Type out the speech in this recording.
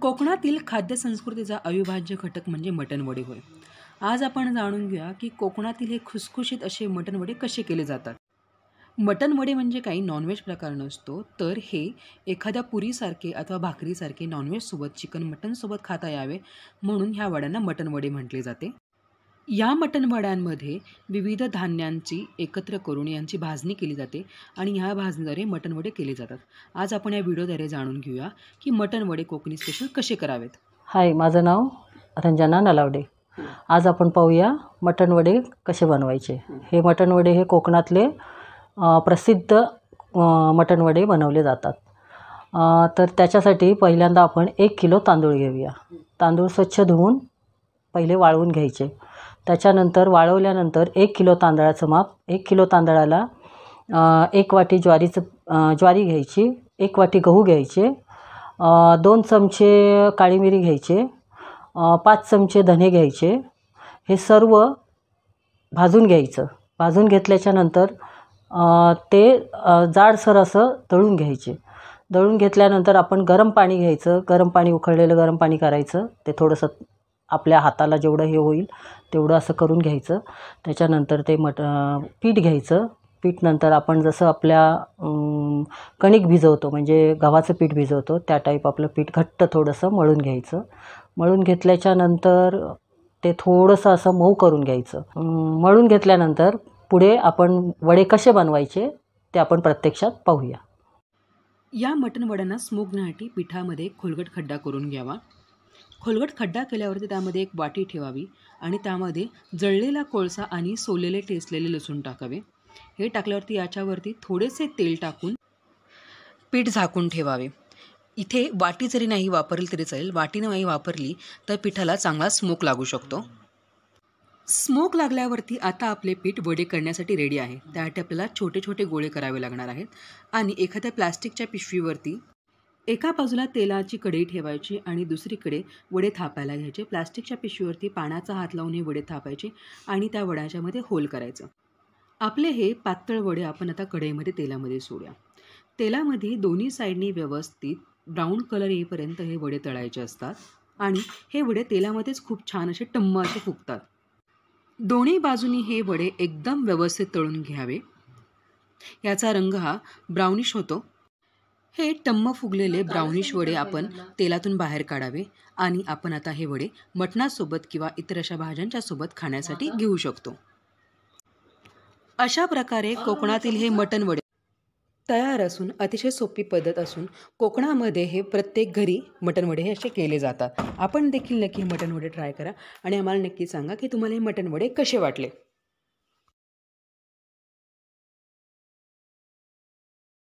कोकणातील खाद्यसंस्कृतीचा अविभाज्य घटक म्हणजे मटणवडे होय आज आपण जाणून घ्या की कोकणातील हे खुसखुशीत असे मटणवडे कसे केले जातात मटणवडे म्हणजे काही नॉनव्हेज प्रकार नसतो तर हे एखाद्या पुरीसारखे अथवा भाकरीसारखे नॉनव्हेजसोबत चिकन मटनसोबत खाता यावे म्हणून ह्या वड्यांना मटणवडे म्हटले जाते या मटणवड्यांमध्ये विविध धान्यांची एकत्र करून यांची भाजणी केली जाते आणि ह्या भाजणीद्वारे मटणवडे केले जातात आज आपण या व्हिडिओद्वारे जाणून घेऊया की मटणवडे कोकणी स्पेशल कसे करावेत हाय माझं नाव रंजना नलावडे आज आपण पाहूया मटणवडे कसे बनवायचे हे मटणवडे हे कोकणातले प्रसिद्ध मटणवडे बनवले जातात तर त्याच्यासाठी पहिल्यांदा आपण एक किलो तांदूळ घेऊया तांदूळ स्वच्छ धुवून पहिले वाळवून घ्यायचे त्याच्यानंतर वाळवल्यानंतर एक किलो तांदळाचं माप एक किलो तांदळाला एक वाटी ज्वारीचं ज्वारी घ्यायची एक वाटी गहू घ्यायचे दोन चमचे काळी मिरी घ्यायचे पाच चमचे धने घ्यायचे हे सर्व भाजून घ्यायचं भाजून घेतल्याच्यानंतर ते जाडसर असं दळून घ्यायचे दळून घेतल्यानंतर आपण गरम पाणी घ्यायचं गरम पाणी उकळलेलं गरम पाणी करायचं ते थोडंसं आपल्या हाताला जेवढं हे होईल तेवढं असं करून घ्यायचं त्याच्यानंतर ते मट पीठ घ्यायचं पीठ नंतर आपण जसं आपल्या कणिक भिजवतो म्हणजे गव्हाचं पीठ भिजवतो त्या टाईप आपलं पीठ घट्ट थोडंसं मळून घ्यायचं मळून घेतल्याच्यानंतर ते थोडंसं असं मऊ करून घ्यायचं मळून घेतल्यानंतर पुढे आपण वडे कसे बनवायचे ते आपण प्रत्यक्षात पाहूया या मटण वड्यांना स्मूग पिठामध्ये खोलगट खड्डा करून घ्यावा खोलगट खड्डा केल्यावरती त्यामध्ये एक वाटी ठेवावी आणि त्यामध्ये जळलेला कोळसा आणि सोलेले टेसलेले लसूण टाकावे हे टाकल्यावरती याच्यावरती थोडेसे तेल टाकून पीठ झाकून ठेवावे इथे वाटी जरी नाही वापरली तरी चालेल वाटी नाही वापरली तर पिठाला चांगला स्मोक लागू शकतो स्मोक लागल्यावरती आता आपले पीठ वडे करण्यासाठी रेडी आहे त्यासाठी आपल्याला छोटे छोटे गोळे करावे लागणार आहेत आणि एखाद्या प्लास्टिकच्या पिशवीवरती एका बाजूला तेलाची कढई ठेवायची आणि दुसरीकडे वडे थापायला घ्यायचे प्लास्टिकच्या पिशवीवरती पाण्याचा हात लावून हे वडे थापायचे आणि त्या वड्याच्यामध्ये होल करायचं आपले हे पातळ वडे आपण आता कढईमध्ये तेलामध्ये सोडूया तेलामध्ये दोन्ही साईडनी व्यवस्थित ब्राऊन कलर येईपर्यंत हे वडे तळायचे असतात आणि हे वडे तेलामध्येच खूप छान असे टम्म असे फुगतात दोन्ही बाजूनी हे वडे एकदम व्यवस्थित तळून घ्यावे याचा रंग हा ब्राउनिश होतो हे टम्म फुगलेले ब्राउनिश वडे आपण तेलातून बाहेर काढावे आणि आपण आता हे वडे मटणासोबत किंवा इतर अशा भाज्यांच्या सोबत खाण्यासाठी घेऊ शकतो अशा प्रकारे कोकणातील हे मटण वडे तयार असून अतिशय सोपी पद्धत असून कोकणामध्ये हे प्रत्येक घरी मटणवडे वडे असे केले जातात आपण देखील नक्की मटण वडे ट्राय करा आणि आम्हाला नक्की सांगा की तुम्हाला हे मटण वडे कसे वाटले